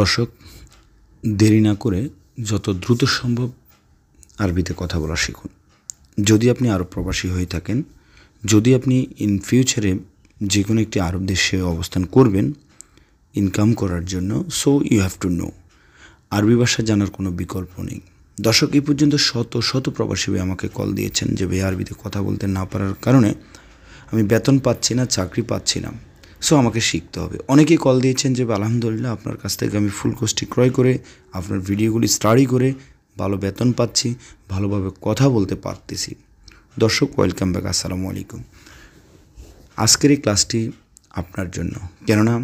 দর্শক দেরি না করে যত দ্রুত সম্ভব আরবিতে কথা বলা শিখুন যদি আপনি আরব প্রবাসী হয়ে থাকেন যদি আপনি ইন ফিউচারে যে কোনো একটি আরব দেশে অবস্থান করবেন ইনকাম করার জন্য so you have to know আরবি ভাষা জানার কোনো বিকল্প নেই দর্শক এই পর্যন্ত শত শত প্রবাসী ভাই আমাকে কল দিয়েছেন যে ভাই আরবিতে কথা বলতে না পারার কারণে আমি বেতন পাচ্ছি না চাকরি পাচ্ছি না সো আমাকে শিখতে হবে অনেকেই কল দিয়েছেন যে আলহামদুলিল্লাহ আপনার কাছ থেকে আমি ফুল কোর্সটি ক্রয় করে আপনার ভিডিওগুলি স্টাডি করে ভালো বেতন পাচ্ছি ভালোভাবে কথা বলতে পারতেছি দর্শক ওয়েলকাম ব্যাক আসসালামু আলাইকুম আজকের এই ক্লাসটি আপনার জন্য কেননা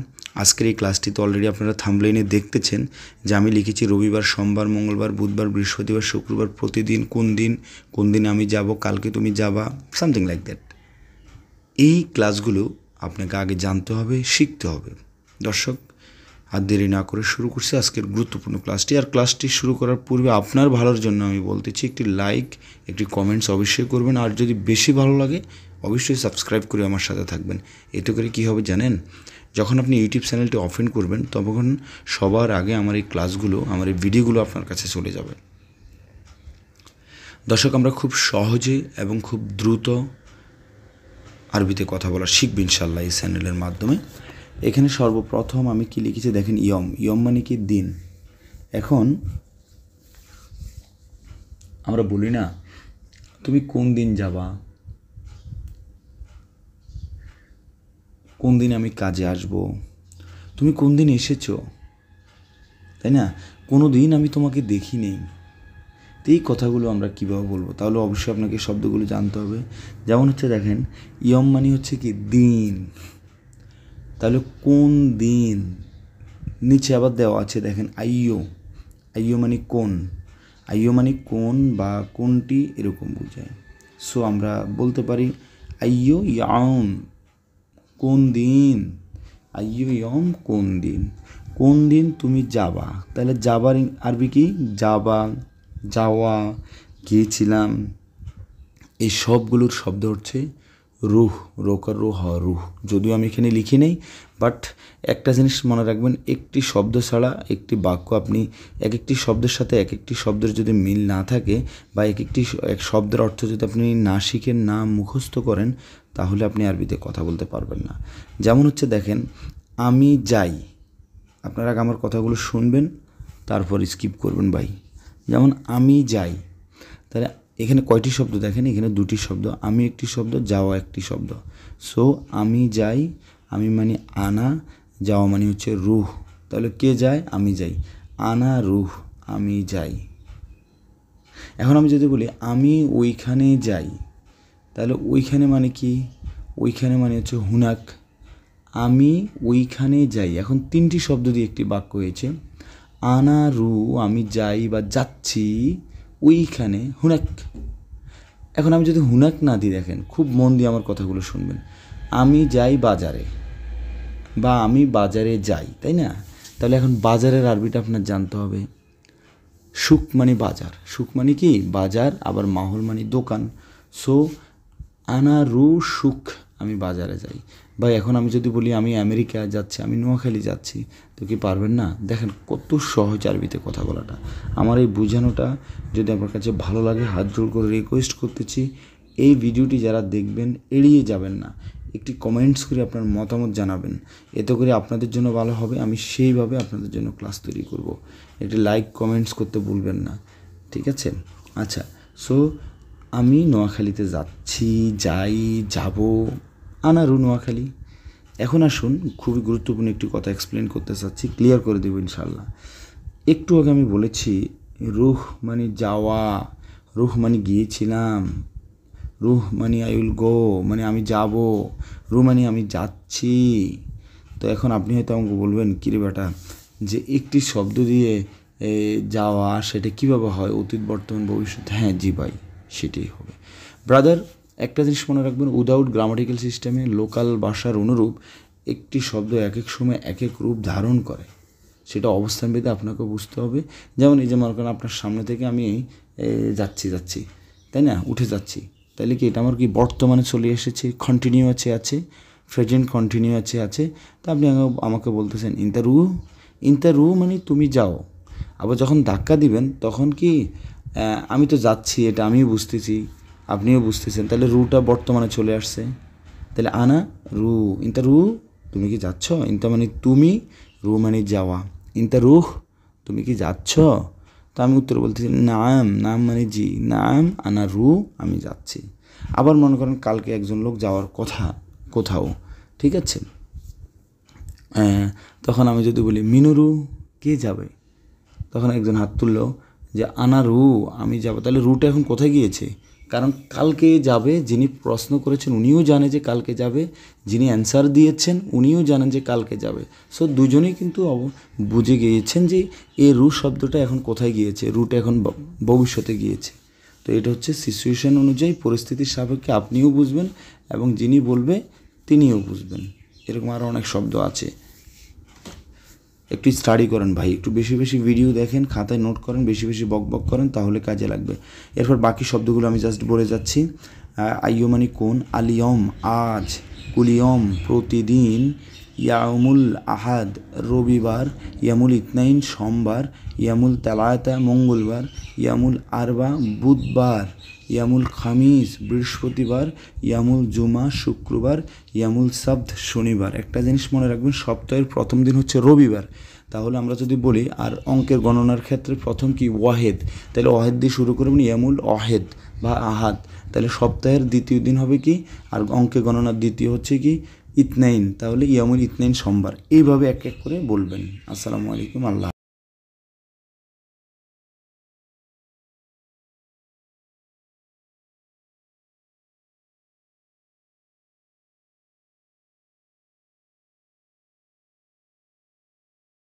আজকের এই ক্লাসটি তো অলরেডি আপনারা থামলেনে দেখতেছেন যে আমি লিখেছি রবিবার সোমবার মঙ্গলবার বুধবার বৃহস্পতিবার শুক্রবার প্রতিদিন কোন দিন কোন দিন আমি যাব কালকে তুমি যাবা সামথিং লাইক দ্যাট এই ক্লাসগুলো আপনাকে আগে জানতে হবে শিখতে হবে দর্শক আর দেরি না করে শুরু করছি আজকের গুরুত্বপূর্ণ ক্লাসটি আর ক্লাসটি শুরু করার পূর্বে আপনার ভালোর জন্য আমি বলতেছি একটি লাইক একটি কমেন্টস অবশ্যই করবেন আর যদি বেশি ভালো লাগে অবশ্যই সাবস্ক্রাইব করে আমার সাথে থাকবেন এতে করে কি হবে জানেন যখন আপনি ইউটিউব চ্যানেলটি ওপেন করবেন তখন সবার আগে আমার এই ক্লাসগুলো আমার এই ভিডিওগুলো আপনার কাছে চলে যাবে দর্শক আমরা খুব সহজে এবং খুব দ্রুত আরবিতে কথা বলা শিখবে ইনশাল্লাহ এই চ্যানেলের মাধ্যমে এখানে সর্বপ্রথম আমি কি লিখেছি দেখেন ইয়ম ইয়ম মানে কি দিন এখন আমরা বলি না তুমি কোন দিন যাবা কোন দিন আমি কাজে আসব তুমি কোন দিন এসেছো তাই না কোনো দিন আমি তোমাকে দেখিনি তো এই কথাগুলো আমরা কীভাবে বলবো তাহলে অবশ্যই আপনাকে শব্দগুলো জানতে হবে যেমন হচ্ছে দেখেন ইয়ম মানে হচ্ছে কি দিন তাহলে কোন দিন নিচে আবার দেওয়া আছে দেখেন আইও আইও মানে কোন আইও মানে কোন বা কোনটি এরকম বোঝায় সো আমরা বলতে পারি আইও ইয়ম কোন দিন আইও ইয়ম কোন দিন কোন দিন তুমি যাবা তাহলে যাবার আরবি কি যাবা যাওয়া গিয়েছিলাম এই সবগুলোর শব্দ হচ্ছে রুহ রোকার রুহ হ রুহ যদিও আমি এখানে লিখি নেই বাট একটা জিনিস মনে রাখবেন একটি শব্দ ছাড়া একটি বাক্য আপনি এক একটি শব্দের সাথে এক একটি শব্দের যদি মিল না থাকে বা এক একটি এক শব্দের অর্থ যদি আপনি না শিখেন না মুখস্থ করেন তাহলে আপনি আরবিতে কথা বলতে পারবেন না যেমন হচ্ছে দেখেন আমি যাই আপনারা আমার কথাগুলো শুনবেন তারপর স্কিপ করবেন বাই যেমন আমি যাই তাহলে এখানে কয়টি শব্দ দেখেন এখানে দুটি শব্দ আমি একটি শব্দ যাওয়া একটি শব্দ সো আমি যাই আমি মানে আনা যাওয়া মানে হচ্ছে রুহ তাহলে কে যায় আমি যাই আনা রুহ আমি যাই এখন আমি যদি বলি আমি ওইখানে যাই তাহলে ওইখানে মানে কি ওইখানে মানে হচ্ছে হুনাক আমি ওইখানে যাই এখন তিনটি শব্দ দিয়ে একটি বাক্য হয়েছে আনারু আমি যাই বা যাচ্ছি ওইখানে হুনাক এখন আমি যদি হুনাক না দিই দেখেন খুব মন দিয়ে আমার কথাগুলো শুনবেন আমি যাই বাজারে বা আমি বাজারে যাই তাই না তাহলে এখন বাজারের আরবিটা আপনার জানতে হবে সুখ মানে বাজার সুখ মানে কি বাজার আবার মাহল মানে দোকান সো আনারু সুখ আমি বাজারে যাই বা এখন আমি যদি বলি আমি আমেরিকা যাচ্ছি আমি নোয়াখালি যাচ্ছি তো কি পারবেন না দেখেন কত সহজ আরবিতে কথা বলাটা আমার এই বোঝানোটা যদি আপনার কাছে ভালো লাগে হাত জোর করে রিকোয়েস্ট করতেছি এই ভিডিওটি যারা দেখবেন এড়িয়ে যাবেন না একটি কমেন্টস করে আপনার মতামত জানাবেন এতে করে আপনাদের জন্য ভালো হবে আমি সেইভাবে আপনাদের জন্য ক্লাস তৈরি করব। একটি লাইক কমেন্টস করতে ভুলবেন না ঠিক আছে আচ্ছা সো আমি নোয়াখালীতে যাচ্ছি যাই যাব রু নোয়াখালি এখন আসুন খুবই গুরুত্বপূর্ণ একটি কথা এক্সপ্লেন করতে চাচ্ছি ক্লিয়ার করে দেবো ইনশাল্লাহ একটু আগে আমি বলেছি রুহ মানে যাওয়া রুহ মানে গিয়েছিলাম রুহ মানে আই উইল গো মানে আমি যাব রু মানে আমি যাচ্ছি তো এখন আপনি হয়তো আমাকে বলবেন কিরে বেটা যে একটি শব্দ দিয়ে যাওয়া সেটা কীভাবে হয় অতীত বর্তমান ভবিষ্যৎ হ্যাঁ জি ভাই সেটাই হবে ব্রাদার একটা জিনিস মনে রাখবেন উইদাউট গ্রামাটিক্যাল সিস্টেমে লোকাল ভাষার অনুরূপ একটি শব্দ এক এক সময় এক এক রূপ ধারণ করে সেটা অবস্থান ভেদে আপনাকে বুঝতে হবে যেমন এই যে মনে করেন আপনার সামনে থেকে আমি যাচ্ছি যাচ্ছি তাই না উঠে যাচ্ছি তাহলে কি এটা আমার কি বর্তমানে চলে এসেছে কন্টিনিউ আছে আছে প্রেজেন্ট কন্টিনিউ আছে আছে তা আপনি আমাকে বলতেছেন ইন দ্য রু ইন রু মানে তুমি যাও আবার যখন ধাক্কা দিবেন তখন কি আমি তো যাচ্ছি এটা আমি বুঝতেছি আপনিও বুঝতেছেন তাহলে রুটা বর্তমানে চলে আসছে তাহলে আনা রু ইনতা রু তুমি কি যাচ্ছ ইনতা মানে তুমি রু মানে যাওয়া ইনতা রুহ তুমি কি যাচ্ছ তো আমি উত্তর বলতেছি নাম নাম মানে জি নাম আনা রু আমি যাচ্ছি আবার মনে করেন কালকে একজন লোক যাওয়ার কথা কোথাও ঠিক আছে তখন আমি যদি বলি মিনুরু কে যাবে তখন একজন হাত তুললো যে আনা রু আমি যাবো তাহলে রুটা এখন কোথায় গিয়েছে কারণ কালকে যাবে যিনি প্রশ্ন করেছেন উনিও জানে যে কালকে যাবে যিনি অ্যান্সার দিয়েছেন উনিও জানেন যে কালকে যাবে সো দুজনেই কিন্তু বুঝে গিয়েছেন যে এই রু শব্দটা এখন কোথায় গিয়েছে রুটা এখন ভবিষ্যতে গিয়েছে তো এটা হচ্ছে সিচুয়েশন অনুযায়ী পরিস্থিতির সাপেক্ষে আপনিও বুঝবেন এবং যিনি বলবে তিনিও বুঝবেন এরকম আরও অনেক শব্দ আছে একটু স্টাডি করেন ভাই একটু বেশি বেশি ভিডিও দেখেন খাতায় নোট করেন বেশি বেশি বক বক করেন তাহলে কাজে লাগবে এরপর বাকি শব্দগুলো আমি জাস্ট বলে যাচ্ছি মানে কোন আলিয়ম আজ কুলিয়ম প্রতিদিন ইয়ামুল আহাদ রবিবার ইয়ামুল ইতনাইন সোমবার ইয়ামুল তেলায়তা মঙ্গলবার ইয়ামুল আরবা বুধবার ইয়ামুল খামিজ বৃহস্পতিবার ইয়ামুল জুমা শুক্রবার ইয়ামুল সাব্দ শনিবার একটা জিনিস মনে রাখবেন সপ্তাহের প্রথম দিন হচ্ছে রবিবার তাহলে আমরা যদি বলি আর অঙ্কের গণনার ক্ষেত্রে প্রথম কি ওয়াহেদ তাহলে ওয়াহেদ দিয়ে শুরু করবেন ইয়ামুল অহেদ বা আহাদ তাহলে সপ্তাহের দ্বিতীয় দিন হবে কি আর অঙ্কে গণনার দ্বিতীয় হচ্ছে কি ইতনাইন তাহলে ইয়ামুল ইতনাইন সোমবার এইভাবে এক এক করে বলবেন আসসালামু আলাইকুম আল্লাহ